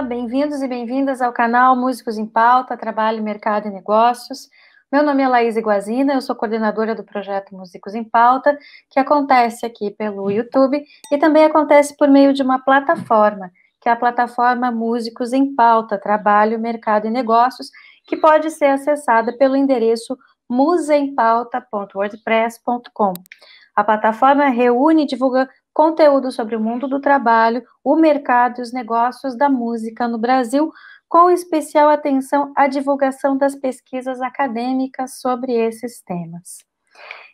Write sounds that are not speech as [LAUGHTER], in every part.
Olá, bem-vindos e bem-vindas ao canal Músicos em Pauta, Trabalho, Mercado e Negócios. Meu nome é Laís Iguazina, eu sou coordenadora do projeto Músicos em Pauta, que acontece aqui pelo YouTube e também acontece por meio de uma plataforma, que é a plataforma Músicos em Pauta, Trabalho, Mercado e Negócios, que pode ser acessada pelo endereço musempauta.wordpress.com. A plataforma reúne e divulga conteúdo sobre o mundo do trabalho, o mercado e os negócios da música no Brasil, com especial atenção à divulgação das pesquisas acadêmicas sobre esses temas.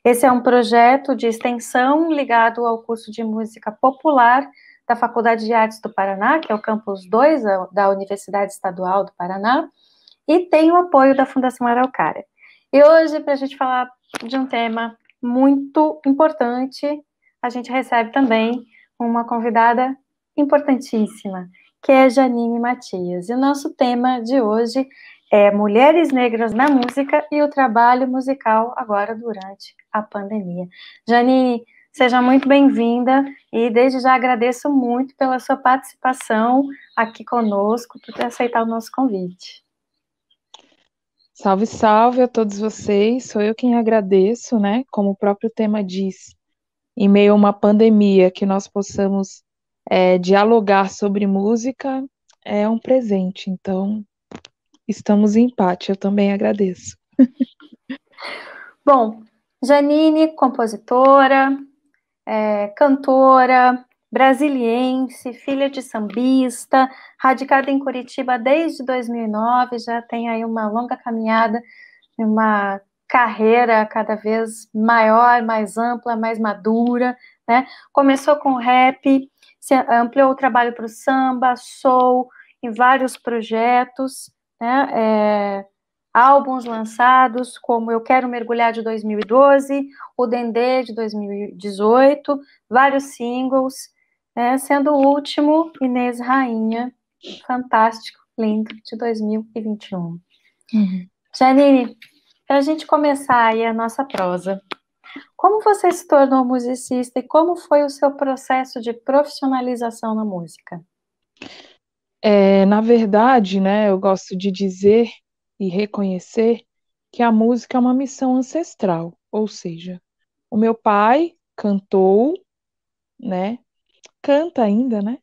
Esse é um projeto de extensão ligado ao curso de música popular da Faculdade de Artes do Paraná, que é o campus 2 da Universidade Estadual do Paraná, e tem o apoio da Fundação Araucária. E hoje, para a gente falar de um tema muito importante a gente recebe também uma convidada importantíssima, que é Janine Matias. E o nosso tema de hoje é Mulheres Negras na Música e o trabalho musical agora durante a pandemia. Janine, seja muito bem-vinda e desde já agradeço muito pela sua participação aqui conosco, por ter aceitado o nosso convite. Salve, salve a todos vocês. Sou eu quem agradeço, né? Como o próprio tema diz, em meio a uma pandemia, que nós possamos é, dialogar sobre música, é um presente. Então, estamos em empate, eu também agradeço. [LAUGHS] Bom, Janine, compositora, é, cantora, brasiliense, filha de sambista, radicada em Curitiba desde 2009, já tem aí uma longa caminhada, uma carreira cada vez maior, mais ampla, mais madura, né? Começou com rap, ampliou o trabalho para o samba, soul, em vários projetos, né? É, álbuns lançados, como Eu Quero Mergulhar de 2012, O Dendê de 2018, vários singles, né? sendo o último Inês Rainha, fantástico, lindo, de 2021. Uhum. Janine, para a gente começar aí a nossa prosa, como você se tornou musicista e como foi o seu processo de profissionalização na música? É, na verdade, né, eu gosto de dizer e reconhecer que a música é uma missão ancestral, ou seja, o meu pai cantou, né, canta ainda, né,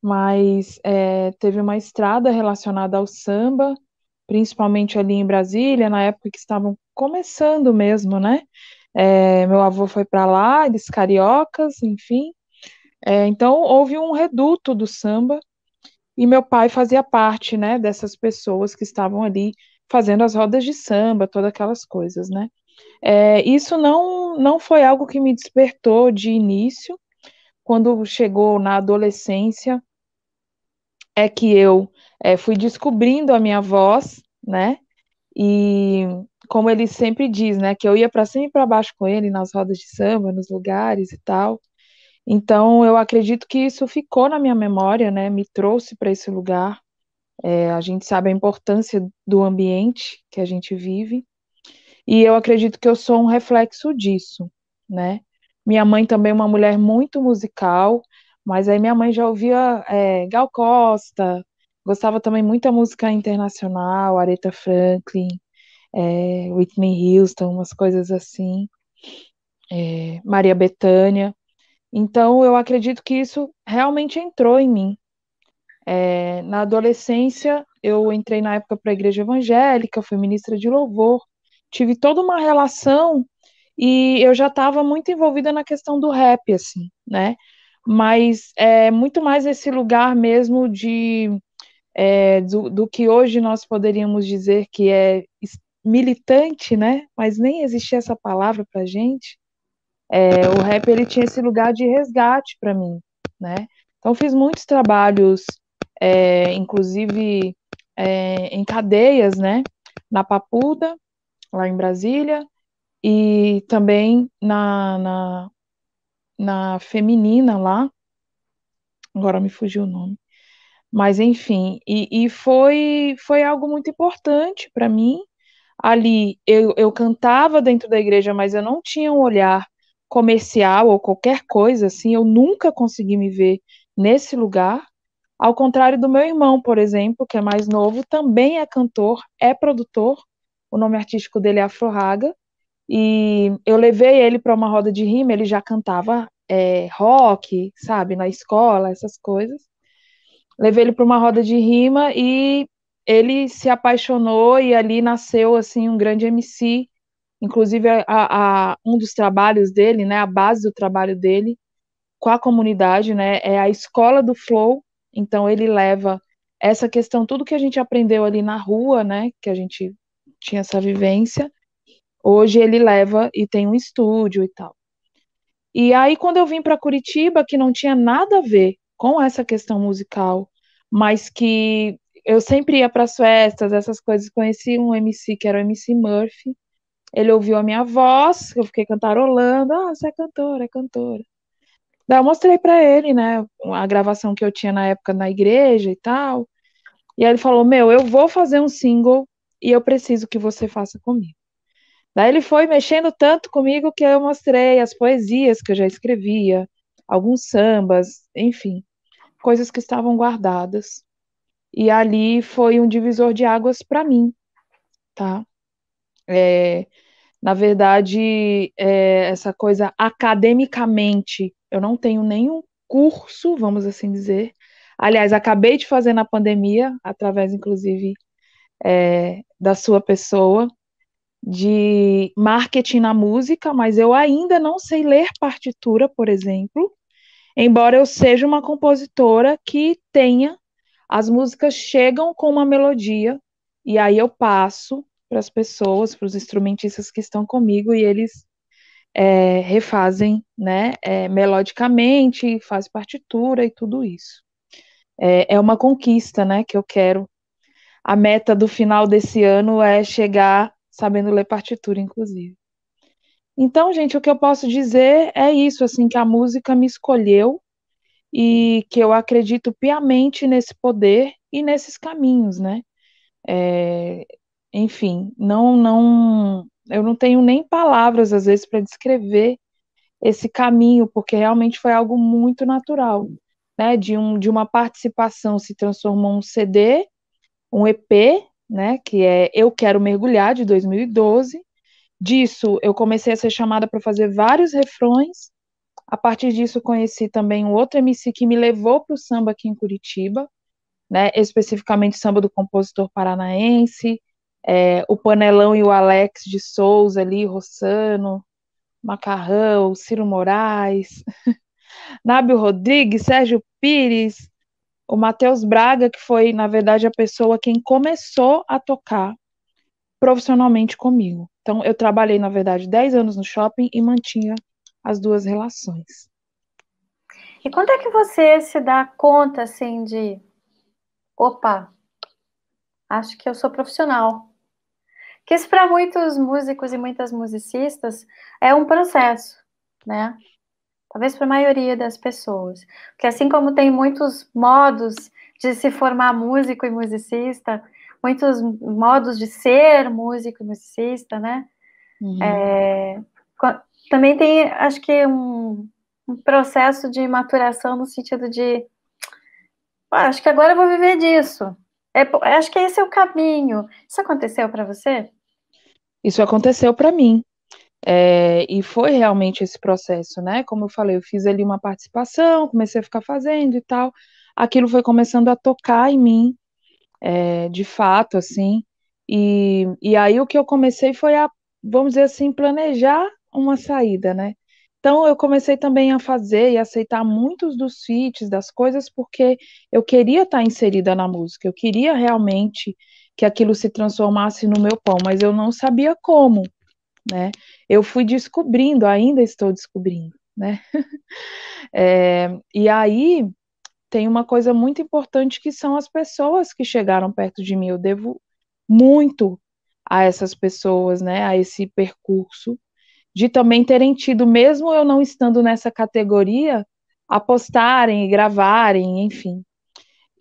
mas é, teve uma estrada relacionada ao samba principalmente ali em Brasília, na época que estavam começando mesmo, né? É, meu avô foi para lá, eles cariocas, enfim. É, então houve um reduto do samba e meu pai fazia parte, né, dessas pessoas que estavam ali fazendo as rodas de samba, todas aquelas coisas, né? É, isso não não foi algo que me despertou de início. Quando chegou na adolescência, é que eu é, fui descobrindo a minha voz, né? E como ele sempre diz, né, que eu ia para cima e para baixo com ele nas rodas de samba, nos lugares e tal. Então, eu acredito que isso ficou na minha memória, né? Me trouxe para esse lugar. É, a gente sabe a importância do ambiente que a gente vive. E eu acredito que eu sou um reflexo disso, né? Minha mãe também é uma mulher muito musical, mas aí minha mãe já ouvia é, Gal Costa, Gostava também muito da música internacional, Aretha Franklin, é, Whitney Houston, umas coisas assim, é, Maria Bethânia. Então, eu acredito que isso realmente entrou em mim. É, na adolescência, eu entrei na época para a igreja evangélica, fui ministra de louvor, tive toda uma relação e eu já estava muito envolvida na questão do rap, assim, né? Mas é muito mais esse lugar mesmo de é, do, do, que hoje nós poderíamos dizer que é militante, né? Mas nem existia essa palavra para gente. É, o rap ele tinha esse lugar de resgate para mim, né? Então fiz muitos trabalhos, é, inclusive é, em cadeias, né? Na Papuda, lá em Brasília, e também na, na, na feminina lá. Agora me fugiu o nome mas enfim, e, e foi, foi algo muito importante para mim. Ali eu, eu cantava dentro da igreja, mas eu não tinha um olhar comercial ou qualquer coisa assim. Eu nunca consegui me ver nesse lugar. Ao contrário do meu irmão, por exemplo, que é mais novo, também é cantor, é produtor. O nome artístico dele é Afroraga. E eu levei ele para uma roda de rima, ele já cantava é, rock, sabe, na escola, essas coisas levei ele para uma roda de rima e ele se apaixonou e ali nasceu assim um grande MC. Inclusive a, a, um dos trabalhos dele, né, a base do trabalho dele com a comunidade, né, é a escola do flow. Então ele leva essa questão, tudo que a gente aprendeu ali na rua, né, que a gente tinha essa vivência, hoje ele leva e tem um estúdio e tal. E aí quando eu vim para Curitiba, que não tinha nada a ver com essa questão musical, mas que eu sempre ia para as festas, essas coisas. Conheci um MC que era o MC Murphy. Ele ouviu a minha voz, eu fiquei cantarolando. Ah, você é cantora, é cantora. Daí eu mostrei para ele, né, a gravação que eu tinha na época na igreja e tal. E aí ele falou: Meu, eu vou fazer um single e eu preciso que você faça comigo. Daí ele foi mexendo tanto comigo que eu mostrei as poesias que eu já escrevia, alguns sambas, enfim coisas que estavam guardadas. E ali foi um divisor de águas para mim, tá? É, na verdade, é, essa coisa academicamente, eu não tenho nenhum curso, vamos assim dizer. Aliás, acabei de fazer na pandemia, através, inclusive, é, da sua pessoa, de marketing na música, mas eu ainda não sei ler partitura, por exemplo. Embora eu seja uma compositora que tenha, as músicas chegam com uma melodia e aí eu passo para as pessoas, para os instrumentistas que estão comigo e eles é, refazem, né, é, melodicamente, faz partitura e tudo isso. É, é uma conquista, né, que eu quero. A meta do final desse ano é chegar sabendo ler partitura, inclusive. Então, gente, o que eu posso dizer é isso, assim, que a música me escolheu e que eu acredito piamente nesse poder e nesses caminhos, né? É, enfim, não, não, eu não tenho nem palavras às vezes para descrever esse caminho, porque realmente foi algo muito natural, né? De um, de uma participação se transformou um CD, um EP, né? Que é Eu Quero Mergulhar de 2012 Disso, eu comecei a ser chamada para fazer vários refrões. A partir disso, conheci também um outro MC que me levou para o samba aqui em Curitiba, né? especificamente samba do compositor paranaense, é, o Panelão e o Alex de Souza ali, Rossano, Macarrão, Ciro Moraes, [LAUGHS] Nábio Rodrigues, Sérgio Pires, o Matheus Braga, que foi, na verdade, a pessoa quem começou a tocar profissionalmente comigo. Então, eu trabalhei, na verdade, 10 anos no shopping e mantinha as duas relações. E quando é que você se dá conta, assim, de opa, acho que eu sou profissional? Que isso, para muitos músicos e muitas musicistas, é um processo, né? Talvez para a maioria das pessoas. Porque, assim como tem muitos modos de se formar músico e musicista, muitos modos de ser músico, musicista, né? Uhum. É, também tem, acho que, um, um, processo de maturação no sentido de. acho que agora eu vou viver disso. É, é, acho que esse é o caminho. Isso aconteceu para você? Isso aconteceu para mim. É, e foi realmente esse processo, né? Como eu falei, eu fiz ali uma participação, comecei a ficar fazendo e tal. Aquilo foi começando a tocar em mim, é, de fato, assim. E, e aí o que eu comecei foi a, vamos dizer assim, planejar uma saída, né? Então eu comecei também a fazer e aceitar muitos dos feats, das coisas, porque eu queria estar inserida na música, eu queria realmente que aquilo se transformasse no meu pão, mas eu não sabia como, né? Eu fui descobrindo, ainda estou descobrindo, né? [LAUGHS] É, e aí tem uma coisa muito importante que são as pessoas que chegaram perto de mim. Eu devo muito a essas pessoas, né, a esse percurso de também terem tido, mesmo eu não estando nessa categoria, apostarem e gravarem, enfim.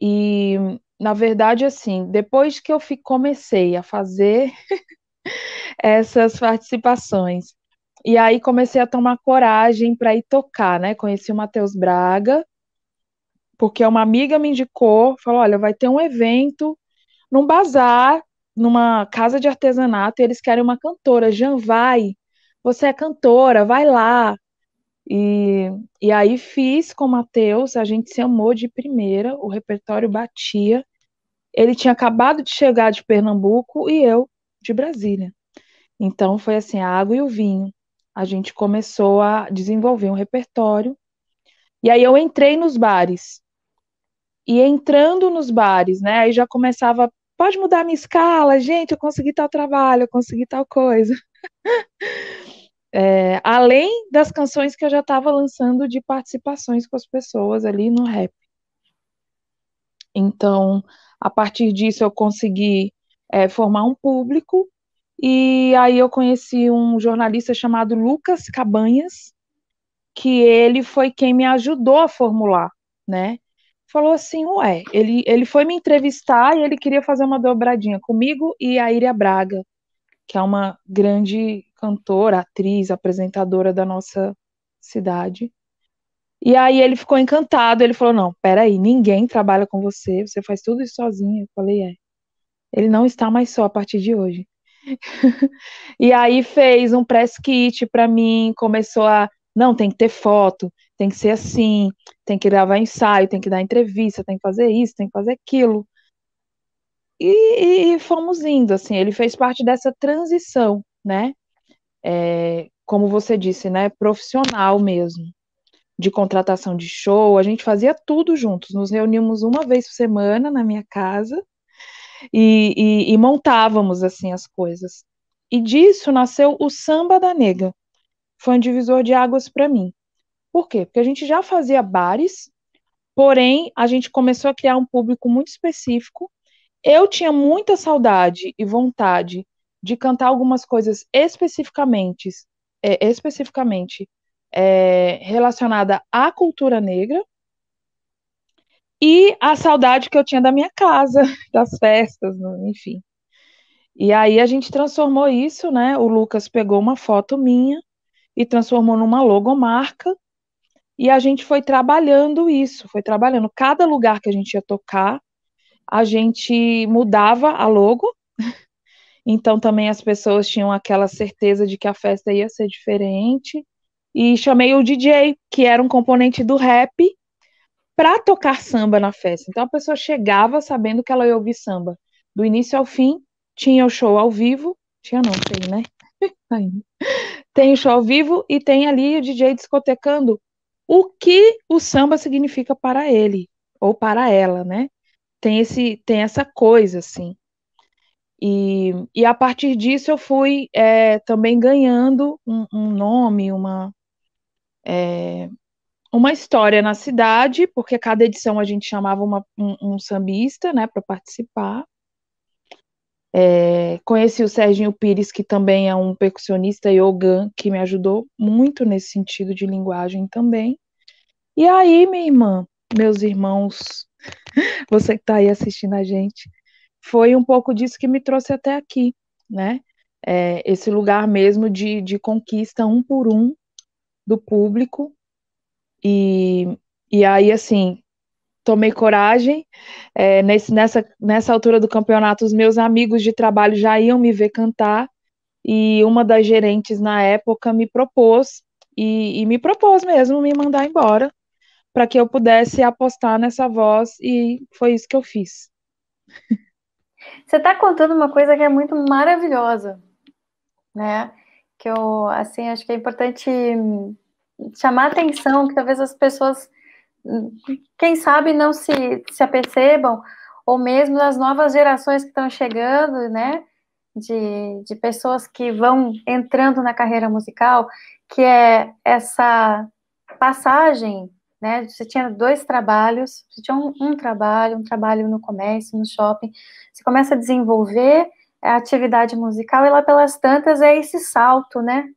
E na verdade, assim, depois que eu comecei a fazer [LAUGHS] essas participações, e aí comecei a tomar coragem para ir tocar, né? Conheci o Matheus Braga, porque uma amiga me indicou, falou, olha, vai ter um evento num bazar, numa casa de artesanato, e eles querem uma cantora, Jean vai, você é cantora, vai lá. E, e aí fiz com o Matheus, a gente se amou de primeira, o repertório batia. Ele tinha acabado de chegar de Pernambuco e eu de Brasília. Então foi assim, a água e o vinho. A gente começou a desenvolver um repertório. E aí eu entrei nos bares. E entrando nos bares, né? Aí já começava, pode mudar minha escala, gente, eu consegui tal trabalho, eu consegui tal coisa. [LAUGHS] É, além das canções que eu já estava lançando de participações com as pessoas ali no rap. Então, a partir disso, eu consegui é, formar um público, e aí eu conheci um jornalista chamado Lucas Cabanhas, que ele foi quem me ajudou a formular, né? falou assim, ué, ele, ele foi me entrevistar e ele queria fazer uma dobradinha comigo e a Iria Braga, que é uma grande cantora, atriz, apresentadora da nossa cidade. E aí ele ficou encantado, ele falou, não, peraí, ninguém trabalha com você, você faz tudo isso sozinha. Eu falei, é, ele não está mais só a partir de hoje. [LAUGHS] e aí fez um press kit para mim, começou a não, tem que ter foto, tem que ser assim, tem que gravar ensaio, tem que dar entrevista, tem que fazer isso, tem que fazer aquilo. E, e fomos indo, assim, ele fez parte dessa transição, né? É, como você disse, né? Profissional mesmo, de contratação de show, a gente fazia tudo juntos, nos reunimos uma vez por semana na minha casa e, e, e montávamos, assim, as coisas. E disso nasceu o Samba da Nega, foi um divisor de águas para mim. Por quê? Porque a gente já fazia bares, porém a gente começou a criar um público muito específico. Eu tinha muita saudade e vontade de cantar algumas coisas especificamente, é, especificamente é, relacionada à cultura negra e a saudade que eu tinha da minha casa, [LAUGHS] das festas, né, enfim. E aí a gente transformou isso, né? O Lucas pegou uma foto minha e transformou numa logomarca. E a gente foi trabalhando isso, foi trabalhando. Cada lugar que a gente ia tocar, a gente mudava a logo. [LAUGHS] Então também as pessoas tinham aquela certeza de que a festa ia ser diferente. E chamei o DJ, que era um componente do rap, para tocar samba na festa. Então a pessoa chegava sabendo que ela ia ouvir samba. Do início ao fim, tinha o show ao vivo. Tinha não, sei, né? tem Tem show ao vivo e tem ali o DJ discotecando o que o samba significa para ele ou para ela, né? Tem esse tem essa coisa assim. E, e a partir disso eu fui é, também ganhando um, um nome, uma é, uma história na cidade, porque cada edição a gente chamava uma, um, um sambista, né, para participar. É, conheci o Serginho Pires, que também é um percussionista yogan, que me ajudou muito nesse sentido de linguagem também. E aí, minha irmã, meus irmãos, [LAUGHS] você que está aí assistindo a gente, foi um pouco disso que me trouxe até aqui, né? É, esse lugar mesmo de, de conquista um por um do público. E, e aí, assim, tomei coragem. É, nesse, nessa, nessa altura do campeonato, os meus amigos de trabalho já iam me ver cantar, e uma das gerentes na época me propôs, e, e me propôs mesmo me mandar embora, para que eu pudesse apostar nessa voz, e foi isso que eu fiz. Você está contando uma coisa que é muito maravilhosa, né? Que eu, assim, acho que é importante chamar atenção, que talvez as pessoas quem sabe não se, se apercebam, ou mesmo das novas gerações que estão chegando, né? De, de pessoas que vão entrando na carreira musical, que é essa passagem, né? Você tinha dois trabalhos, você tinha um, um trabalho, um trabalho no comércio, no shopping, você começa a desenvolver a atividade musical e lá pelas tantas é esse salto, né?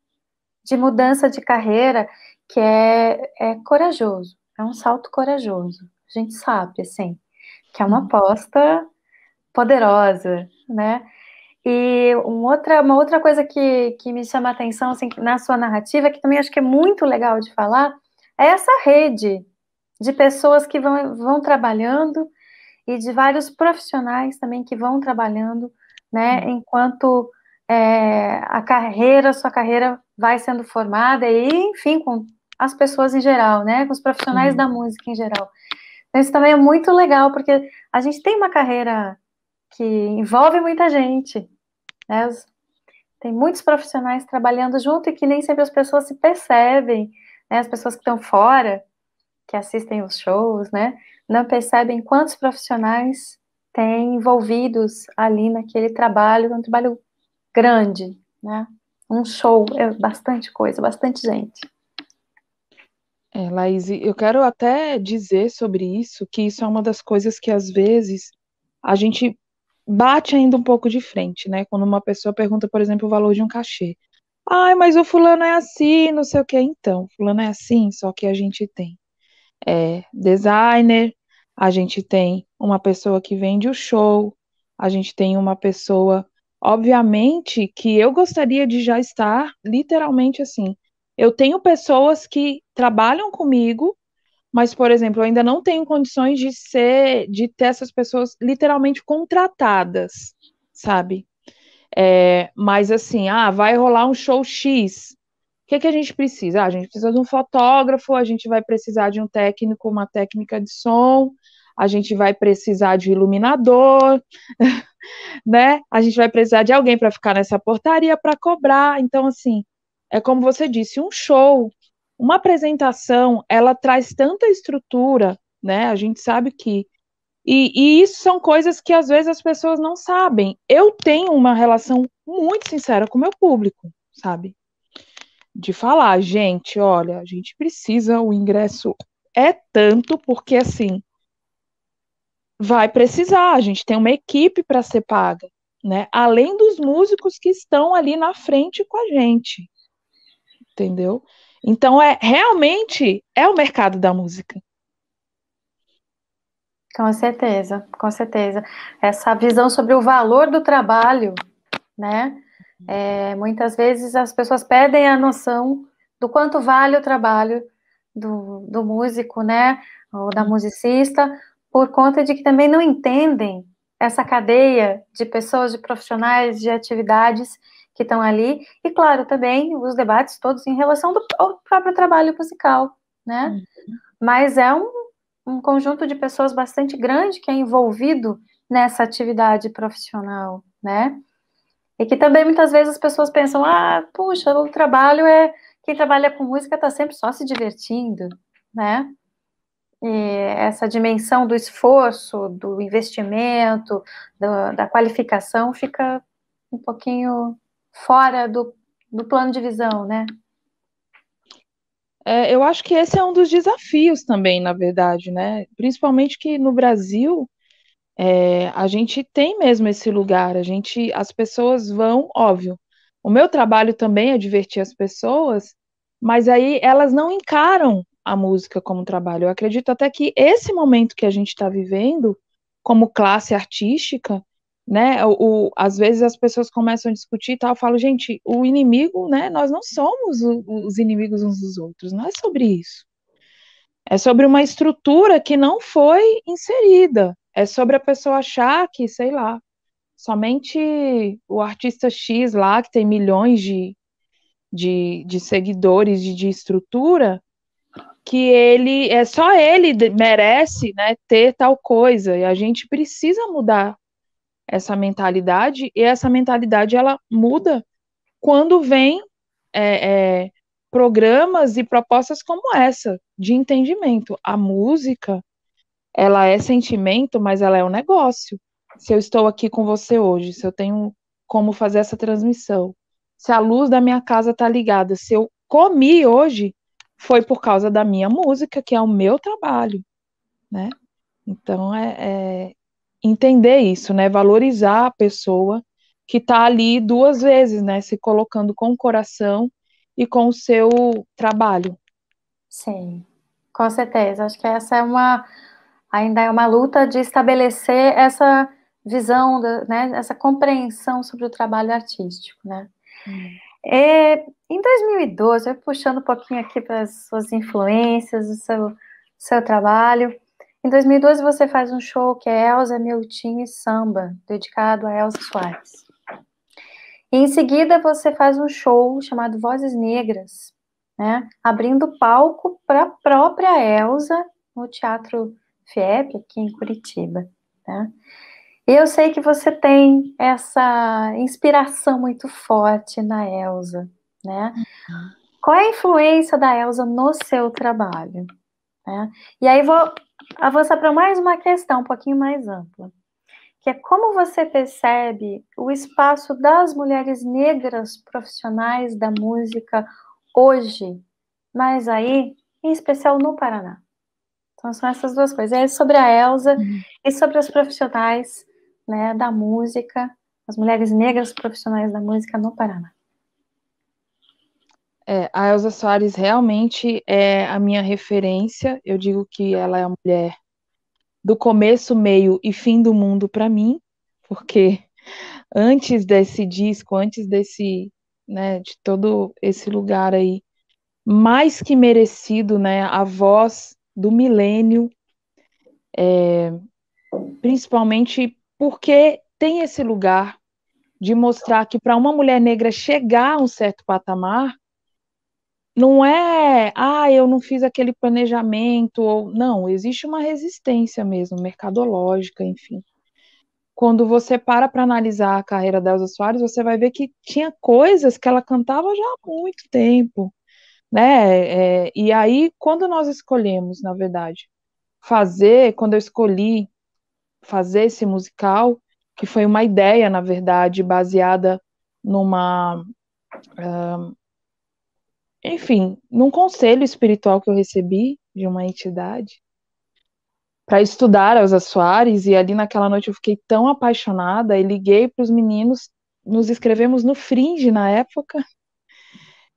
De mudança de carreira que é, é corajoso é um salto corajoso. A gente sabe, assim, que é uma uhum. aposta poderosa, né? E uma outra, uma outra coisa que, que me chama a atenção assim, na sua narrativa, que também acho que é muito legal de falar, é essa rede de pessoas que vão, vão trabalhando e de vários profissionais também que vão trabalhando, né, uhum. enquanto é, a carreira, sua carreira vai sendo formada e, enfim, com as pessoas em geral, né? Com os profissionais Sim. Uhum. da música em geral. Então, isso também é muito legal, porque a gente tem uma carreira que envolve muita gente, né? Tem muitos profissionais trabalhando junto e que nem sempre as pessoas se percebem, né? As pessoas que estão fora, que assistem os shows, né? Não percebem quantos profissionais têm envolvidos ali naquele trabalho, um trabalho grande, né? Um show é bastante coisa, bastante gente. É, Laís, eu quero até dizer sobre isso que isso é uma das coisas que às vezes a gente bate ainda um pouco de frente, né? Quando uma pessoa pergunta, por exemplo, o valor de um cachê. Ai, mas o fulano é assim, não sei o que. Então, fulano é assim, só que a gente tem é, designer, a gente tem uma pessoa que vende o show, a gente tem uma pessoa. Obviamente que eu gostaria de já estar literalmente assim, eu tenho pessoas que trabalham comigo, mas, por exemplo, eu ainda não tenho condições de ser, de ter essas pessoas literalmente contratadas, sabe? É, mas assim, ah, vai rolar um show X. O que, que a gente precisa? Ah, a gente precisa de um fotógrafo, a gente vai precisar de um técnico, uma técnica de som, a gente vai precisar de iluminador, [LAUGHS] né? A gente vai precisar de alguém para ficar nessa portaria para cobrar. Então, assim, é como você disse, um show, uma apresentação, ela traz tanta estrutura, né? A gente sabe que e, e, isso são coisas que às vezes as pessoas não sabem. Eu tenho uma relação muito sincera com o meu público, sabe? De falar, gente, olha, a gente precisa, o ingresso é tanto, porque assim, vai precisar, a gente tem uma equipe para ser paga, né? Além dos músicos que estão ali na frente com a gente entendeu? Então é realmente é o mercado da música. Com certeza, com certeza. Essa visão sobre o valor do trabalho, né? É, muitas vezes as pessoas perdem a noção do quanto vale o trabalho do, do músico, né? Ou da hum. musicista, por conta de que também não entendem essa cadeia de pessoas, de profissionais, de atividades que estão ali, e claro, também os debates todos em relação do, ao próprio trabalho musical, né? Uhum. Mas é um, um conjunto de pessoas bastante grande que é envolvido nessa atividade profissional, né? E que também muitas vezes as pessoas pensam, ah, puxa, o trabalho é. Quem trabalha com música está sempre só se divertindo, né? E essa dimensão do esforço, do investimento, do, da qualificação fica um pouquinho fora do, do plano de visão, né? É, eu acho que esse é um dos desafios também, na verdade, né? Principalmente que no Brasil é, a gente tem mesmo esse lugar, a gente, as pessoas vão, óbvio. O meu trabalho também é divertir as pessoas, mas aí elas não encaram a música como trabalho. Eu acredito até que esse momento que a gente está vivendo, como classe artística, né? O, o, às vezes as pessoas começam a discutir e tal, eu falo, gente, o inimigo, né? Nós não somos o, os inimigos uns dos outros, não é sobre isso. É sobre uma estrutura que não foi inserida. É sobre a pessoa achar que, sei lá, somente o artista X lá, que tem milhões de, de, de seguidores, de, de estrutura, que ele é só ele merece né, ter tal coisa e a gente precisa mudar essa mentalidade e essa mentalidade ela muda quando vem é, é, programas e propostas como essa de entendimento. A música ela é sentimento, mas ela é um negócio. Se eu estou aqui com você hoje, se eu tenho como fazer essa transmissão, se a luz da minha casa está ligada, se eu comi hoje, foi por causa da minha música, que é o meu trabalho, né? Então é, é entender isso, né? Valorizar a pessoa que está ali duas vezes, né? Se colocando com o coração e com o seu trabalho. Sim, com certeza. Acho que essa é uma ainda é uma luta de estabelecer essa visão, né? Essa compreensão sobre o trabalho artístico, né? Hum. É, em 2012, eu puxando um pouquinho aqui para as suas influências, o seu, seu trabalho. Em 2012, você faz um show que é Elza, Miltinho e Samba, dedicado a Elza Soares. E em seguida, você faz um show chamado Vozes Negras, né, abrindo palco para a própria Elza no Teatro FIEP, aqui em Curitiba. Né? E eu sei que você tem essa inspiração muito forte na Elsa, né? Qual é a influência da Elsa no seu trabalho? Né? E aí vou avançar para mais uma questão um pouquinho mais ampla, que é como você percebe o espaço das mulheres negras profissionais da música hoje, mas aí, em especial no Paraná. Então são essas duas coisas. É sobre a Elsa uhum. e sobre os profissionais né, da música, as mulheres negras profissionais da música no Paraná. É, a Elsa Soares realmente é a minha referência. Eu digo que ela é a mulher do começo, meio e fim do mundo para mim, porque [LAUGHS] antes desse disco, antes desse, né, de todo esse lugar aí, mais que merecido, né, a voz do milênio, é, principalmente porque tem esse lugar de mostrar que para uma mulher negra chegar a um certo patamar, não é, ah, eu não fiz aquele planejamento, ou não, existe uma resistência mesmo, mercadológica, enfim. Quando você para para analisar a carreira da Elsa Soares, você vai ver que tinha coisas que ela cantava já há muito tempo, né? É, e aí, quando nós escolhemos, na verdade, fazer, quando eu escolhi fazer esse musical, que foi uma ideia, na verdade, baseada numa. Uh, enfim, num conselho espiritual que eu recebi de uma entidade para estudar Elza Soares e ali naquela noite eu fiquei tão apaixonada e liguei para os meninos, nos inscrevemos no Fringe na época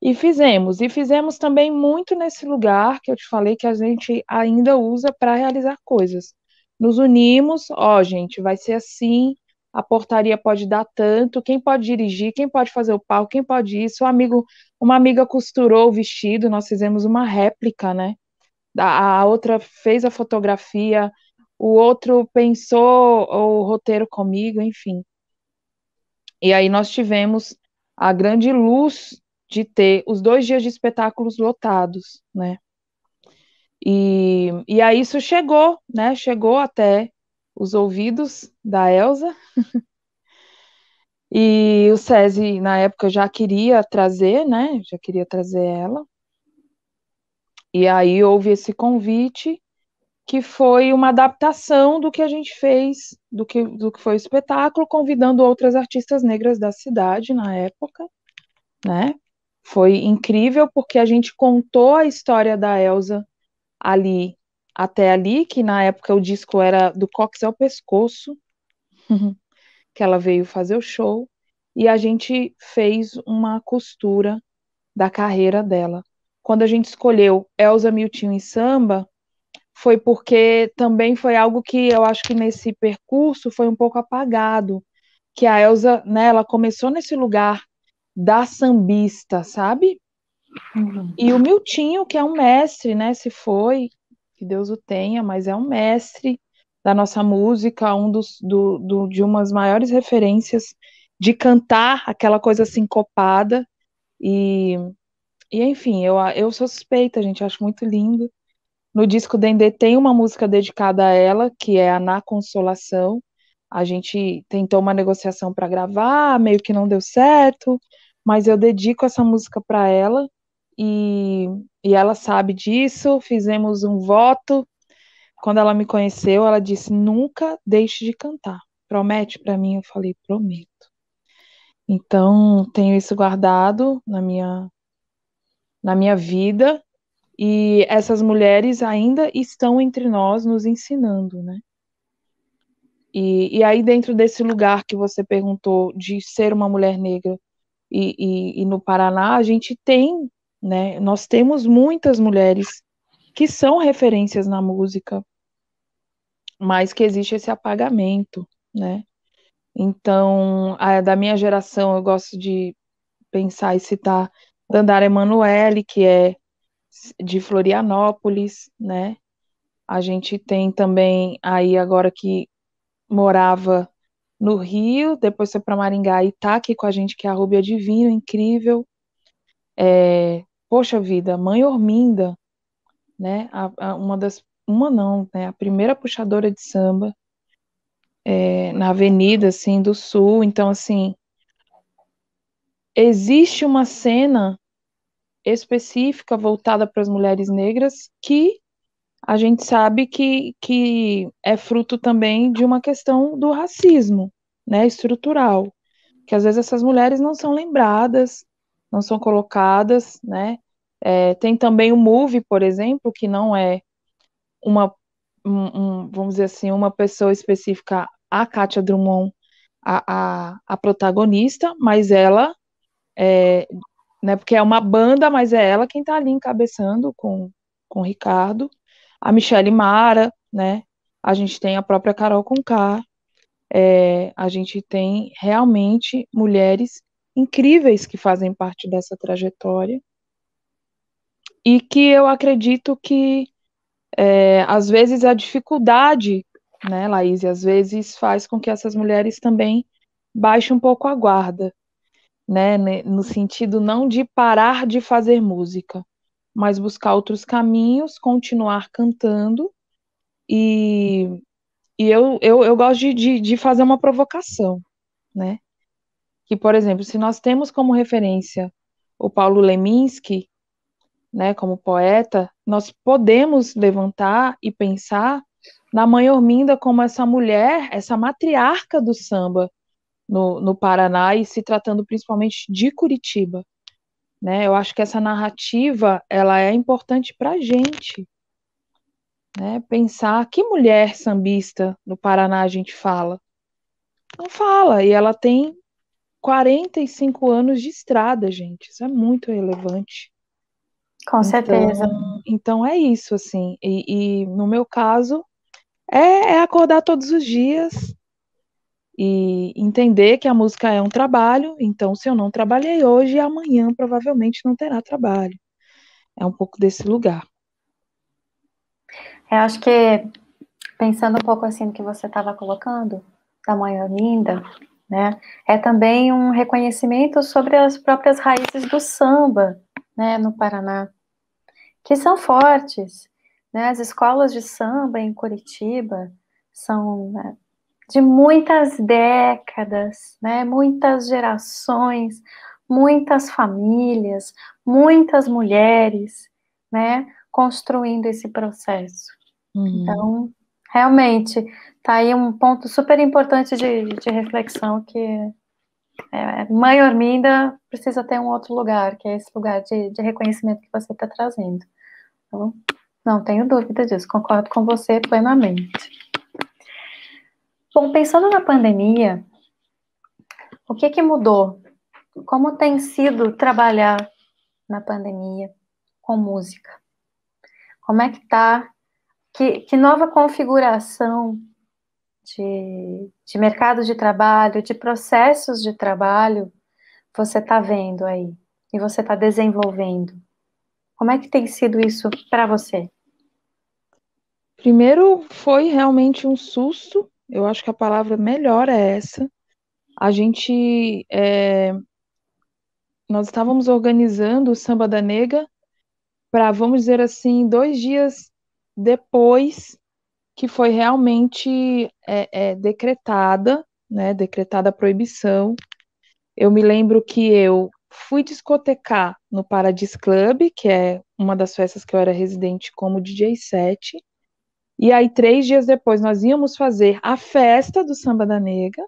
e fizemos e fizemos também muito nesse lugar que eu te falei que a gente ainda usa para realizar coisas. Nos unimos, ó, gente, vai ser assim, a portaria pode dar tanto, quem pode dirigir, quem pode fazer o palco, quem pode isso, o amigo uma amiga costurou o vestido, nós fizemos uma réplica, né? A, a outra fez a fotografia, o outro pensou o roteiro comigo, enfim. E aí nós tivemos a grande luz de ter os dois dias de espetáculos lotados, né? E, e aí isso chegou, né? Chegou até os ouvidos da Elsa [LAUGHS] E o SESI, na época, já queria trazer, né? Já queria trazer ela. E aí houve esse convite, que foi uma adaptação do que a gente fez, do que, do que foi o espetáculo, convidando outras artistas negras da cidade na época, né? Foi incrível porque a gente contou a história da Elsa ali até ali, que na época o disco era do Cox ao Pescoço. [LAUGHS] que ela veio fazer o show e a gente fez uma costura da carreira dela. Quando a gente escolheu Elza Miltinho em samba, foi porque também foi algo que eu acho que nesse percurso foi um pouco apagado, que a Elza, né, ela começou nesse lugar da sambista, sabe? Uhum. E o Miltinho, que é um mestre, né, se foi, que Deus o tenha, mas é um mestre da nossa música, um dos do, do, de umas maiores referências de cantar aquela coisa sincopada e, e enfim, eu, eu sou suspeita, gente, acho muito lindo. No disco Dendê tem uma música dedicada a ela, que é a Na Consolação. A gente tentou uma negociação para gravar, meio que não deu certo, mas eu dedico essa música para ela e, e ela sabe disso. Fizemos um voto quando ela me conheceu, ela disse: nunca deixe de cantar. Promete para mim? Eu falei: prometo. Então, tenho isso guardado na minha, na minha vida. E essas mulheres ainda estão entre nós, nos ensinando, né? E, e aí, dentro desse lugar que você perguntou de ser uma mulher negra e, e, e no Paraná, a gente tem, né? Nós temos muitas mulheres que são referências na música, mas que existe esse apagamento, né? Então, a, da minha geração, eu gosto de pensar e citar Dandara Emanuele, que é de Florianópolis, né? A gente tem também aí agora que morava no Rio, depois foi para Maringá e tá aqui com a gente, que é a Rubia Divino, incrível. É, poxa vida, Mãe Orminda, né? A, a, uma das, uma não, né? A primeira puxadora de samba é, na Avenida, assim, do Sul. Então, assim, existe uma cena específica voltada para as mulheres negras que a gente sabe que, que é fruto também de uma questão do racismo, né, estrutural, que às vezes essas mulheres não são lembradas, não são colocadas, né, é, tem também o Move, por exemplo, que não é uma, um, um, vamos dizer assim, uma pessoa específica, a Kátia Drummond, a, a, a protagonista, mas ela, é, né, porque é uma banda, mas é ela quem está ali encabeçando com, com o Ricardo, a Michelle Mara, né, a gente tem a própria Carol Conká, é, a gente tem realmente mulheres incríveis que fazem parte dessa trajetória e que eu acredito que é, às vezes a dificuldade, né, Laís, às vezes faz com que essas mulheres também baixem um pouco a guarda, né, no sentido não de parar de fazer música, mas buscar outros caminhos, continuar cantando e, e eu, eu, eu gosto de, de, de fazer uma provocação, né, que, por exemplo, se nós temos como referência o Paulo Leminski, né, como poeta, nós podemos levantar e pensar na Mãe Orminda como essa mulher, essa matriarca do samba no, no Paraná e se tratando principalmente de Curitiba. Né? Eu acho que essa narrativa ela é importante para a gente. Né? Pensar que mulher sambista no Paraná a gente fala. Não fala, e ela tem 45 anos de estrada, gente. Isso é muito relevante. Com então, certeza. Então, então é isso, assim. E, e no meu caso, é, é, acordar todos os dias e entender que a música é um trabalho. Então, se eu não trabalhei hoje, amanhã provavelmente não terá trabalho. É um pouco desse lugar. Eu acho que, pensando um pouco assim no que você estava colocando, da manhã linda, né? É também um reconhecimento sobre as próprias raízes do samba, né, no Paraná que são fortes. Né? As escolas de samba em Curitiba são né, de muitas décadas, né? muitas gerações, muitas famílias, muitas mulheres né? construindo esse processo. Uhum. Então, realmente, está aí um ponto super importante de, de reflexão que é, Mãe Orminda precisa ter um outro lugar, que é esse lugar de, de reconhecimento que você está trazendo. Então, não tenho dúvida disso, concordo com você plenamente. Bom, pensando na pandemia, o que, que mudou? Como tem sido trabalhar na pandemia com música? Como é que tá? Que, que nova configuração de, de mercado de trabalho, de processos de trabalho você está vendo aí e você está desenvolvendo? Como é que tem sido isso para você? Primeiro, foi realmente um susto. Eu acho que a palavra melhor é essa. A gente. É, nós estávamos organizando o Samba da Nega para, vamos dizer assim, dois dias depois que foi realmente é, é, decretada, né, decretada a proibição. Eu me lembro que eu Fui discotecar no Paradis Club, que é uma das festas que eu era residente como DJ 7. E aí, três dias depois, nós íamos fazer a festa do Samba da Nega.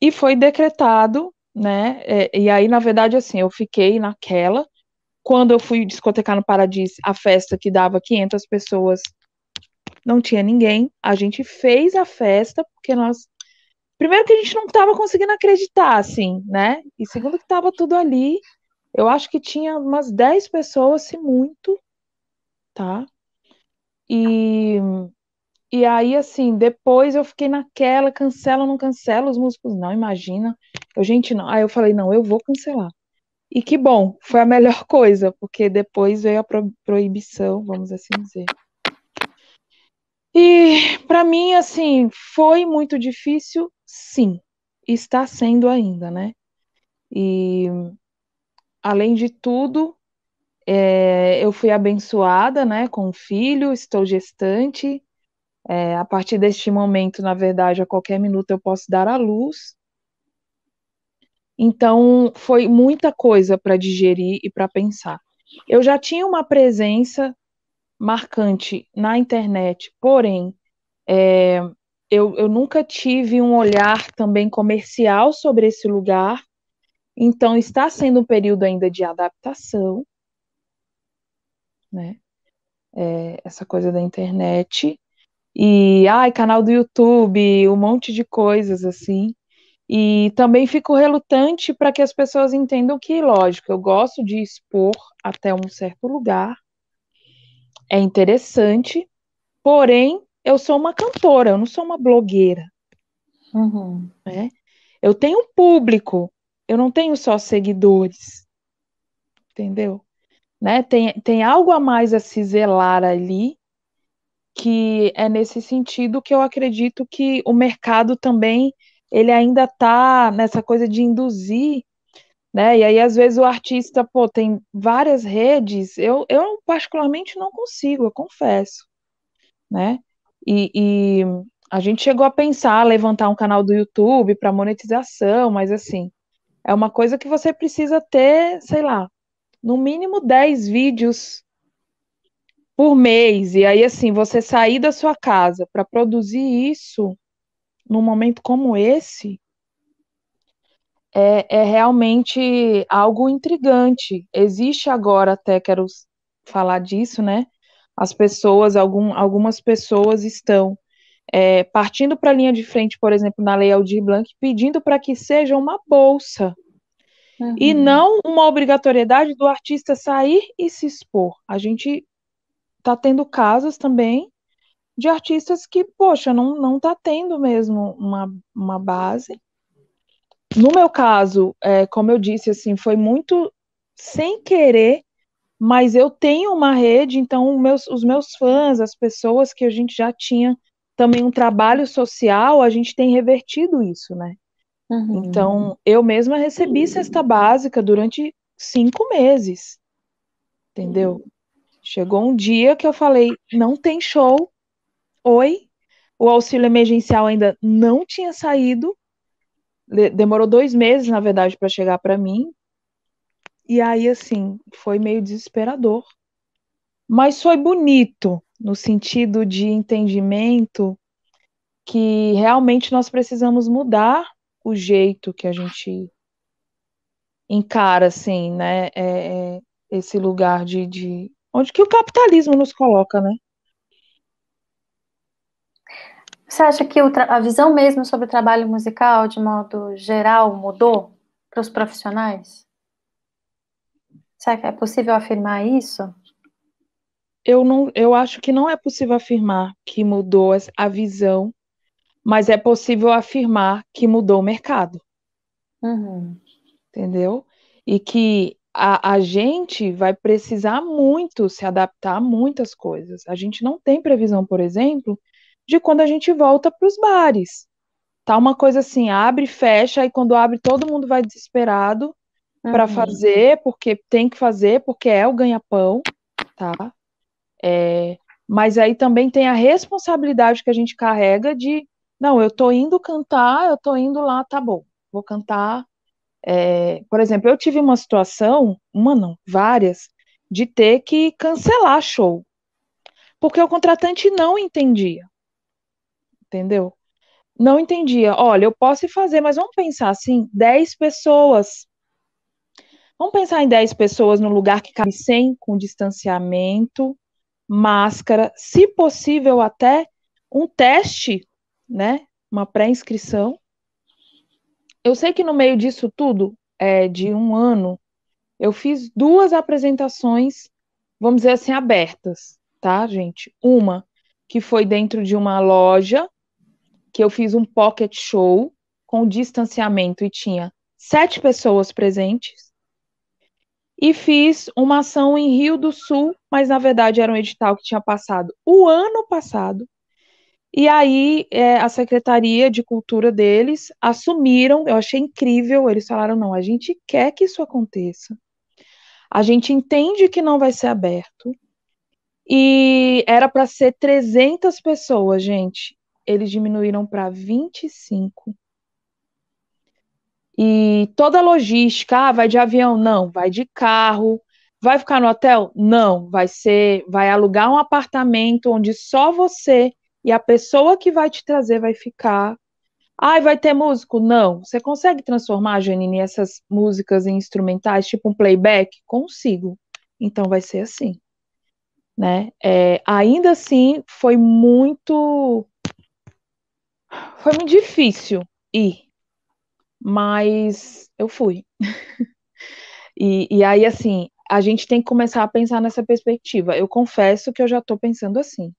E foi decretado, né? É, e aí, na verdade, assim, eu fiquei naquela. Quando eu fui discotecar no Paradis, a festa que dava 500 pessoas não tinha ninguém. A gente fez a festa porque nós primeiro que a gente não estava conseguindo acreditar, assim, né? E segundo que estava tudo ali. Eu acho que tinha umas 10 pessoas, se muito, tá? E, e aí, assim, depois eu fiquei naquela, cancela ou não cancela os músicos? Não, imagina. Eu, gente, não. Aí eu falei, não, eu vou cancelar. E que bom, foi a melhor [LAUGHS] coisa, porque depois veio a pro proibição, vamos assim dizer. E para mim, assim, foi muito difícil, Sim, está sendo ainda, né? E além de tudo, é, eu fui abençoada, né, com o filho, estou gestante. É, a partir deste momento, na verdade, a qualquer minuto eu posso dar à luz. Então, foi muita coisa para digerir e para pensar. Eu já tinha uma presença marcante na internet, porém, é, eu, eu nunca tive um olhar também comercial sobre esse lugar, então está sendo um período ainda de adaptação, né? É, essa coisa da internet e ai canal do YouTube, um monte de coisas assim. E também fico relutante para que as pessoas entendam que, lógico, eu gosto de expor até um certo lugar, é interessante, porém eu sou uma cantora, eu não sou uma blogueira. Uhum. Né? Eu tenho um público, eu não tenho só seguidores. Entendeu? Né? Tem, tem algo a mais a se zelar ali, que é nesse sentido que eu acredito que o mercado também ele ainda está nessa coisa de induzir, né? E aí, às vezes, o artista, pô, tem várias redes, eu, eu particularmente não consigo, eu confesso, né? E, e a gente chegou a pensar levantar um canal do YouTube para monetização, mas assim, é uma coisa que você precisa ter, sei lá, no mínimo 10 vídeos por mês. E aí, assim, você sair da sua casa para produzir isso num momento como esse é, é, realmente algo intrigante. Existe agora, até quero falar disso, né? as pessoas, algum, algumas pessoas estão é, partindo para a linha de frente, por exemplo, na Lei Aldir Blanc, pedindo para que seja uma bolsa uhum. e não uma obrigatoriedade do artista sair e se expor. A gente está tendo casos também de artistas que, poxa, não não está tendo mesmo uma, uma base. No meu caso, é, como eu disse, assim, foi muito sem querer mas eu tenho uma rede, então meus, os meus fãs, as pessoas que a gente já tinha também um trabalho social, a gente tem revertido isso, né? Uhum. Então, eu mesma recebi cesta básica durante cinco meses, entendeu? Chegou um dia que eu falei, não tem show, oi, o auxílio emergencial ainda não tinha saído, demorou dois meses, na verdade, para chegar para mim, e aí, assim, foi meio desesperador. Mas foi bonito, no sentido de entendimento que realmente nós precisamos mudar o jeito que a gente encara, assim, né? É, é esse lugar de, de. Onde que o capitalismo nos coloca, né? Você acha que a visão mesmo sobre o trabalho musical, de modo geral, mudou para os profissionais? Será que é possível afirmar isso? Eu, não, eu acho que não é possível afirmar que mudou a visão, mas é possível afirmar que mudou o mercado. Uhum. Entendeu? E que a, a, gente vai precisar muito se adaptar a muitas coisas. A gente não tem previsão, por exemplo, de quando a gente volta para os bares. Tá uma coisa assim, abre, fecha, e quando abre todo mundo vai desesperado para uhum. fazer, porque tem que fazer, porque é o ganha-pão, tá? É, mas aí também tem a responsabilidade que a gente carrega de, não, eu tô indo cantar, eu tô indo lá, tá bom, vou cantar. É, por exemplo, eu tive uma situação, uma não, várias, de ter que cancelar show, porque o contratante não entendia, entendeu? Não entendia. Olha, eu posso fazer, mas vamos pensar assim, 10 pessoas Vamos pensar em 10 pessoas no lugar que cabe 100, com distanciamento, máscara, se possível até um teste, né? Uma pré-inscrição. Eu sei que no meio disso tudo, é, de um ano, eu fiz duas apresentações, vamos dizer assim, abertas, tá, gente? Uma que foi dentro de uma loja, que eu fiz um pocket show com distanciamento e tinha sete pessoas presentes e fiz uma ação em Rio do Sul, mas na verdade era um edital que tinha passado o ano passado. E aí é, a Secretaria de Cultura deles assumiram, eu achei incrível, eles falaram, não, a gente quer que isso aconteça. A gente entende que não vai ser aberto. E era para ser 300 pessoas, gente. Eles diminuíram para 25. E toda a logística, ah, vai de avião? Não, vai de carro. Vai ficar no hotel? Não, vai ser, vai alugar um apartamento onde só você e a pessoa que vai te trazer vai ficar. Ai, ah, vai ter músico? Não. Você consegue transformar, Janine, essas músicas em instrumentais, tipo um playback? Consigo. Então vai ser assim. Né? É, ainda assim, foi muito. Foi muito difícil ir mas eu fui. [LAUGHS] e, e aí, assim, a gente tem que começar a pensar nessa perspectiva. Eu confesso que eu já estou pensando assim,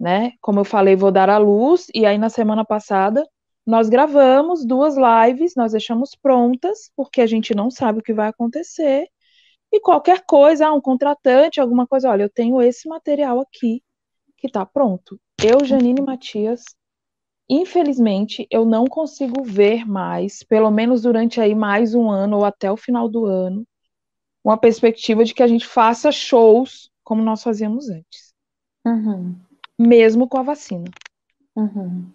né? Como eu falei, vou dar à luz, e aí na semana passada nós gravamos duas lives, nós deixamos prontas, porque a gente não sabe o que vai acontecer. E qualquer coisa, ah, um contratante, alguma coisa, olha, eu tenho esse material aqui que está pronto. Eu, Janine Matias, Infelizmente, eu não consigo ver mais, pelo menos durante aí mais um ano ou até o final do ano, uma perspectiva de que a gente faça shows como nós fazíamos antes. Uhum. Mesmo com a vacina. Uhum.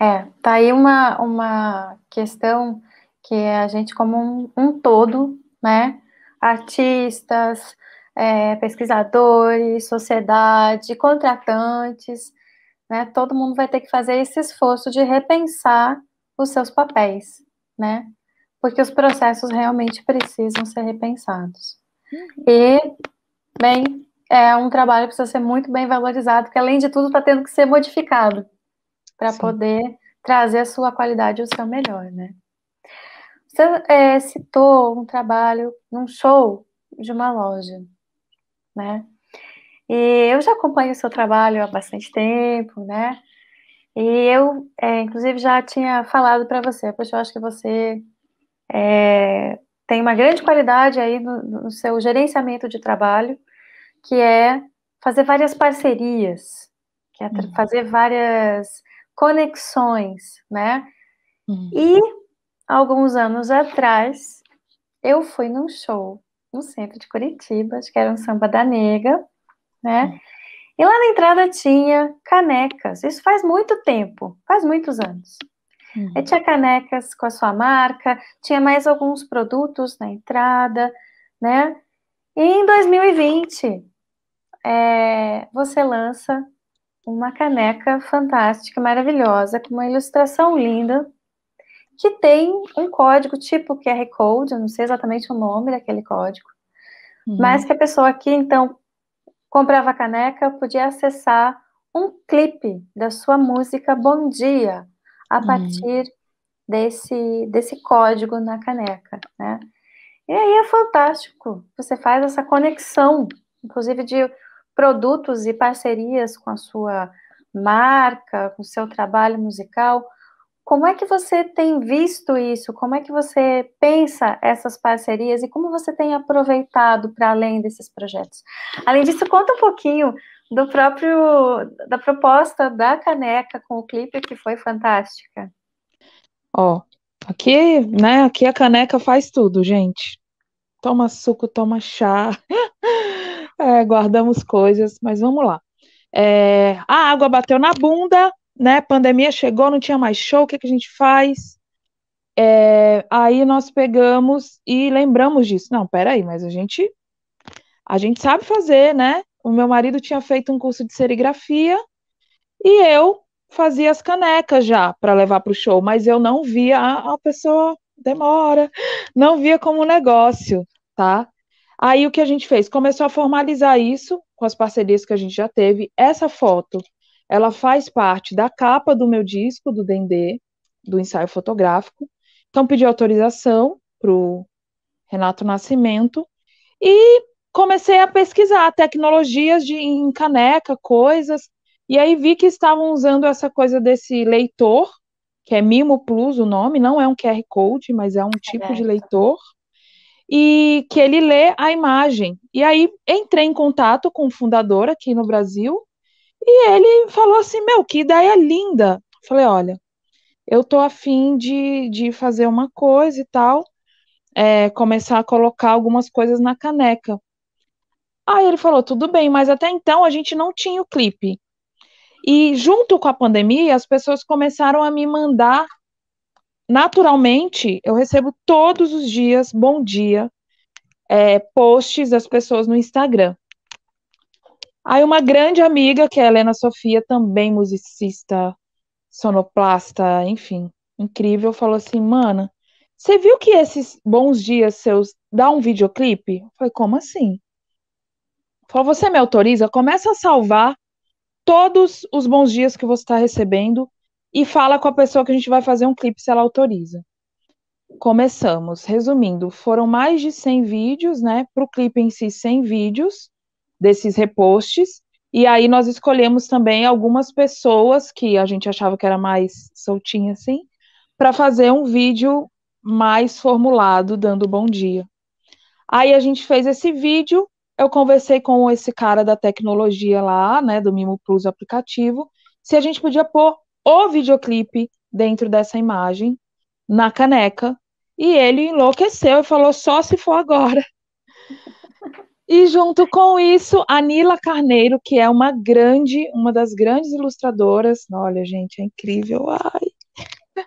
É, tá aí uma, uma questão que é a gente como um, um todo, né? Artistas, é, pesquisadores, sociedade, contratantes, né? Todo mundo vai ter que fazer esse esforço de repensar os seus papéis, né? Porque os processos realmente precisam ser repensados. Uhum. E, bem, é um trabalho que precisa ser muito bem valorizado, que além de tudo está tendo que ser modificado para poder trazer a sua qualidade e o seu melhor, né? Você é, citou um trabalho num show de uma loja, né? E eu já acompanho o seu trabalho há bastante tempo, né? E eu, é, inclusive, já tinha falado para você, poxa, eu acho que você é, tem uma grande qualidade aí no, no seu gerenciamento de trabalho, que é fazer várias parcerias, que é uhum. fazer várias conexões, né? Uhum. E alguns anos atrás eu fui num show no centro de Curitiba, acho que era um samba da nega, né? E lá na entrada tinha canecas. Isso faz muito tempo, faz muitos anos. Uhum. E tinha canecas com a sua marca, tinha mais alguns produtos na entrada, né? E em 2020, é, você lança uma caneca fantástica, maravilhosa, com uma ilustração linda, que tem um código tipo QR Code, eu não sei exatamente o nome daquele código, uhum. mas que a pessoa aqui então comprava caneca, podia acessar um clipe da sua música Bom Dia a hum. partir uhum. desse, desse código na caneca, né? E aí é fantástico, você faz essa conexão, inclusive de produtos e parcerias com a sua marca, com o seu trabalho musical, como é que você tem visto isso? Como é que você pensa essas parcerias e como você tem aproveitado para além desses projetos? Além disso, conta um pouquinho do próprio da proposta da caneca com o clipe que foi fantástica. Ó, oh, aqui, né? Aqui a caneca faz tudo, gente. Toma suco, toma chá, [LAUGHS] é, guardamos coisas, mas vamos lá. É, a água bateu na bunda, né, pandemia chegou, não tinha mais show, o que, que a gente faz? É, aí nós pegamos e lembramos disso. Não, peraí, mas a gente a gente sabe fazer, né? O meu marido tinha feito um curso de serigrafia e eu fazia as canecas já para levar para o show, mas eu não via a, a pessoa demora, não via como negócio, tá? Aí o que a gente fez? Começou a formalizar isso com as parcerias que a gente já teve. Essa foto ela faz parte da capa do meu disco, do Dendê, do ensaio fotográfico. Então, pedi autorização para o Renato Nascimento e comecei a pesquisar tecnologias de, em caneca, coisas. E aí vi que estavam usando essa coisa desse leitor, que é Mimo Plus o nome, não é um QR Code, mas é um é tipo de leitor, e que ele lê a imagem. E aí entrei em contato com o fundador aqui no Brasil, e ele falou assim: Meu, que ideia linda. falei: Olha, eu tô afim de, de fazer uma coisa e tal, é, começar a colocar algumas coisas na caneca. Aí ele falou: Tudo bem, mas até então a gente não tinha o clipe. E junto com a pandemia, as pessoas começaram a me mandar. Naturalmente, eu recebo todos os dias, bom dia, é, posts das pessoas no Instagram. Aí uma grande amiga, que é a Helena Sofia, também musicista, sonoplasta, enfim, incrível, falou assim, mana, você viu que esses bons dias seus dá um videoclipe? Foi falei, como assim? Falou, você me autoriza? Começa a salvar todos os bons dias que você está recebendo e fala com a pessoa que a gente vai fazer um clipe se ela autoriza. Começamos. Resumindo, foram mais de 100 vídeos, né? Para o clipe em si, 100 vídeos desses reposts. E aí nós escolhemos também algumas pessoas que a gente achava que era mais soltinha assim, para fazer um vídeo mais formulado dando bom dia. Aí a gente fez esse vídeo, eu conversei com esse cara da tecnologia lá, né, do Mimo Plus aplicativo, se a gente podia pôr o videoclipe dentro dessa imagem na caneca. E ele enlouqueceu e falou só se for agora. E junto com isso, a Nila Carneiro, que é uma grande, uma das grandes ilustradoras. Olha, gente, é incrível. Ai.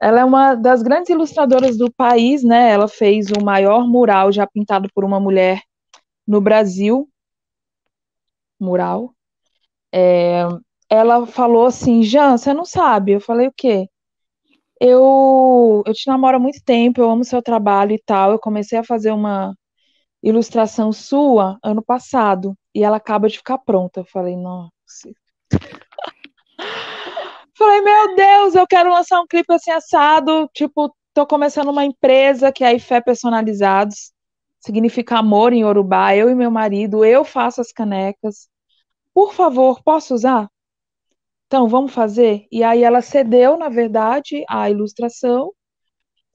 Ela é uma das grandes ilustradoras do país, né? Ela fez o maior mural já pintado por uma mulher no Brasil. Mural. É, ela falou assim: Jan, você não sabe. Eu falei: o quê? Eu, eu te namoro há muito tempo, eu amo seu trabalho e tal. Eu comecei a fazer uma ilustração sua ano passado e ela acaba de ficar pronta. Eu falei, nossa. [LAUGHS] falei, meu Deus, eu quero lançar um clipe assim assado, tipo, tô começando uma empresa que é a Ifé Personalizados, significa amor em Urubá. eu e meu marido, eu faço as canecas. Por favor, posso usar? Então, vamos fazer? E aí ela cedeu, na verdade, a ilustração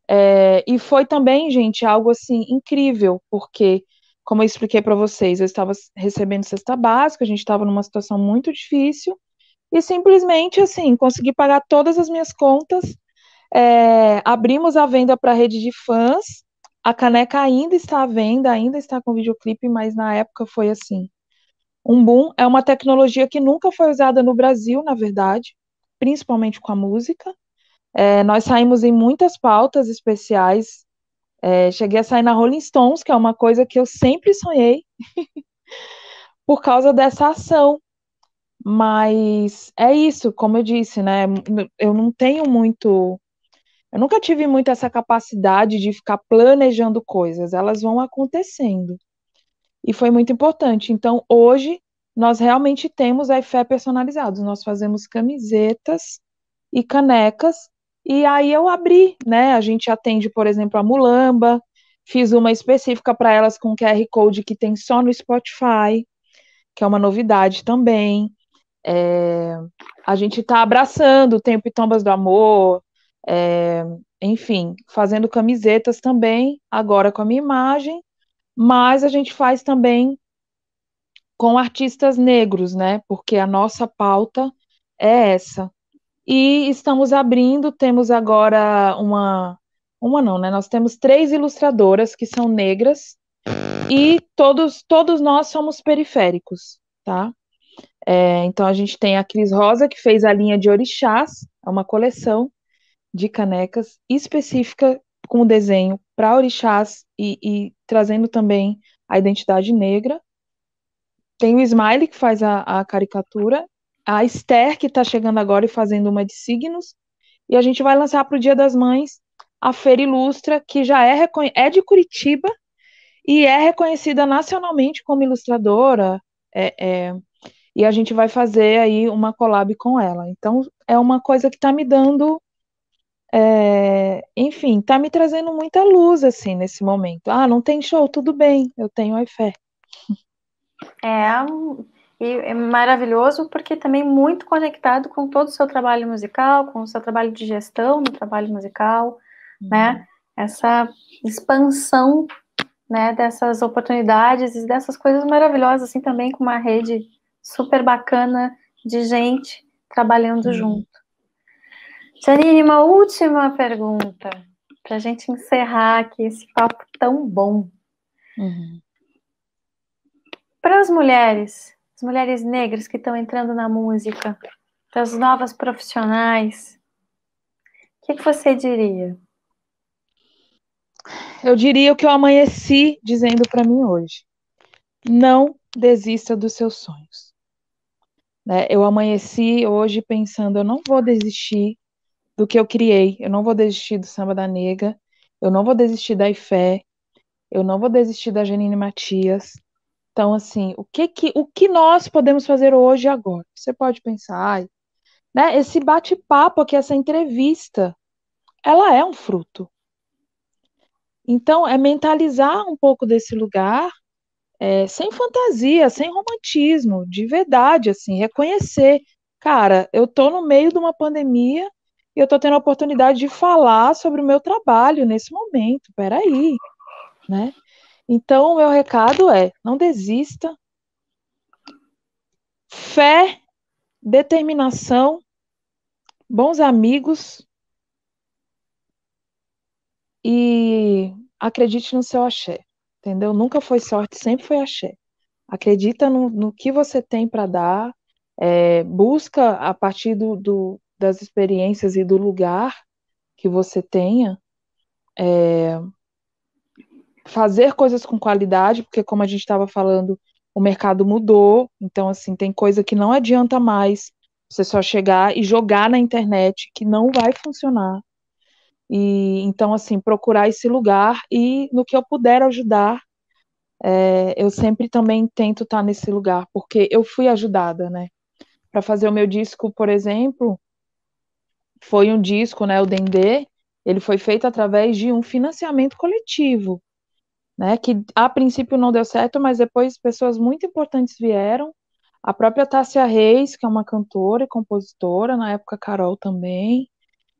é, e foi também, gente, algo assim incrível, porque, como eu expliquei para vocês, eu estava recebendo cesta básica, a gente estava numa situação muito difícil, e simplesmente, assim, consegui pagar todas as minhas contas. É, abrimos a venda para a rede de fãs, a caneca ainda está à venda, ainda está com videoclipe, mas na época foi assim. Um boom é uma tecnologia que nunca foi usada no Brasil, na verdade, principalmente com a música. É, nós saímos em muitas pautas especiais. É, cheguei a sair na Rolling Stones, que é uma coisa que eu sempre sonhei, [LAUGHS] por causa dessa ação. Mas é isso, como eu disse, né? Eu não tenho muito. Eu nunca tive muito essa capacidade de ficar planejando coisas, elas vão acontecendo. E foi muito importante. Então, hoje, nós realmente temos a IFE personalizados. Nós fazemos camisetas e canecas e aí eu abri, né? A gente atende, por exemplo, a Mulamba, fiz uma específica para elas com QR Code que tem só no Spotify, que é uma novidade também. É, a gente está abraçando o Tempo e Tombas do Amor, é, enfim, fazendo camisetas também, agora com a minha imagem, mas a gente faz também com artistas negros, né? Porque a nossa pauta é essa. E estamos abrindo, temos agora uma. Uma não, né? Nós temos três ilustradoras que são negras e todos, todos nós somos periféricos, tá? É, então a gente tem a Cris Rosa, que fez a linha de orixás, é uma coleção de canecas específica com desenho para orixás e, e, trazendo também a identidade negra. Tem o Smiley, que faz a, a caricatura, a Esther, que está chegando agora e fazendo uma de signos. E a gente vai lançar para o Dia das Mães a Feira Ilustra, que já é, é de Curitiba e é reconhecida nacionalmente como ilustradora. É, é, e a gente vai fazer aí uma collab com ela. Então, é uma coisa que está me dando. É, enfim, está me trazendo muita luz assim nesse momento. Ah, não tem show, tudo bem, eu tenho a iFé. É, e é maravilhoso porque também muito conectado com todo o seu trabalho musical, com o seu trabalho de gestão no trabalho musical, uhum. né? Essa expansão, né, dessas oportunidades e dessas coisas maravilhosas assim também com uma rede super bacana de gente trabalhando uhum. junto. Janine, uma última pergunta para a gente encerrar aqui esse papo tão bom. Uhum. Para as mulheres as mulheres negras que estão entrando na música, das novas profissionais. O que, que você diria? Eu diria o que eu amanheci dizendo para mim hoje. Não desista dos seus sonhos. Né? Eu amanheci hoje pensando, eu não vou desistir do que eu criei, eu não vou desistir do Samba da Nega, eu não vou desistir da Ifé, eu não vou desistir da Janine Matias, então, assim, o que que, o que nós podemos fazer hoje e agora? Você pode pensar, ai, né, esse bate-papo aqui, essa entrevista, ela é um fruto. Então, é mentalizar um pouco desse lugar, é, sem fantasia, sem romantismo, de verdade, assim, reconhecer, cara, eu estou no meio de uma pandemia e eu estou tendo a oportunidade de falar sobre o meu trabalho nesse momento, peraí, né? Então, o meu recado é: não desista. Fé, determinação, bons amigos e acredite no seu axé, entendeu? Nunca foi sorte, sempre foi axé. Acredita no, no que você tem para dar, é, busca a partir do, do, das experiências e do lugar que você tenha. É, fazer coisas com qualidade, porque como a gente estava falando, o mercado mudou, então assim, tem coisa que não adianta mais você só chegar e jogar na internet que não vai funcionar. E então assim, procurar esse lugar e no que eu puder ajudar, é, eu sempre também tento estar tá nesse lugar, porque eu fui ajudada, né? Para fazer o meu disco, por exemplo, foi um disco, né, o Dendê, ele foi feito através de um financiamento coletivo né? Que a princípio não deu certo, mas depois pessoas muito importantes vieram. A própria Tássia Reis, que é uma cantora e compositora, na época Carol também,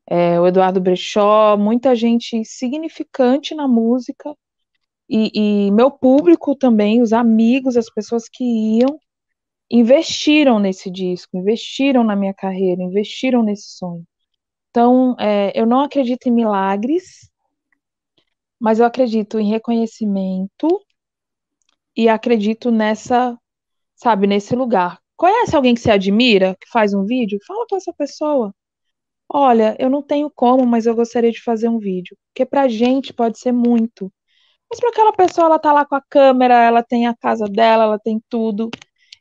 é, o Eduardo Brechó, muita gente significante na música, e, e meu público também, os amigos, as pessoas que iam, investiram nesse disco, investiram na minha carreira, investiram nesse sonho. Então, é, eu não acredito em milagres, mas eu acredito em reconhecimento e acredito nessa, sabe, nesse lugar. Conhece alguém que se admira, que faz um vídeo? Fala com essa pessoa. Olha, eu não tenho como, mas eu gostaria de fazer um vídeo. Porque pra gente pode ser muito. Mas para aquela pessoa, ela tá lá com a câmera, ela tem a casa dela, ela tem tudo.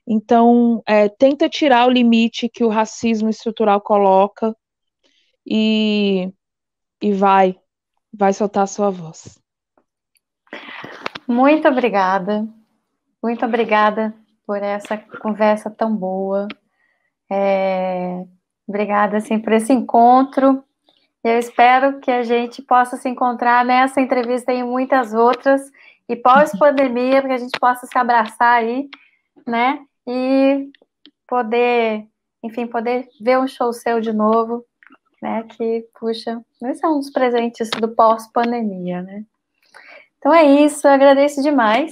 Então, é, tenta tirar o limite que o racismo estrutural coloca e, e vai, vai soltar a sua voz. Muito obrigada. Muito obrigada por essa conversa tão boa. É... Obrigada, assim, por esse encontro. Eu espero que a gente possa se encontrar nessa entrevista e em muitas outras. E pós-pandemia, que a gente possa se abraçar aí, né? E poder, enfim, poder ver um show seu de novo né? Que, puxa, esses são os presentes do pós-pandemia, né? Então é isso, eu agradeço demais,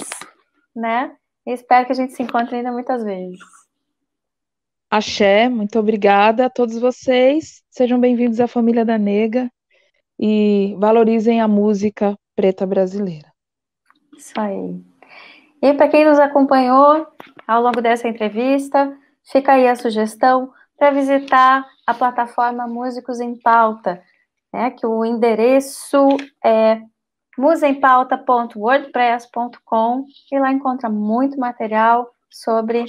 né? E espero que a gente se encontre ainda muitas vezes. Axé, muito obrigada a todos vocês. Sejam bem-vindos à família da Nega e valorizem a música preta brasileira. Isso aí. E para quem nos acompanhou ao longo dessa entrevista, fica aí a sugestão para visitar a plataforma Músicos em Pauta, né, que o endereço é musempauta.wordpress.com e lá encontra muito material sobre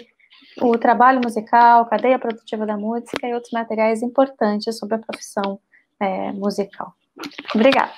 o trabalho musical, cadeia produtiva da música e outros materiais importantes sobre a profissão é, musical. Obrigada.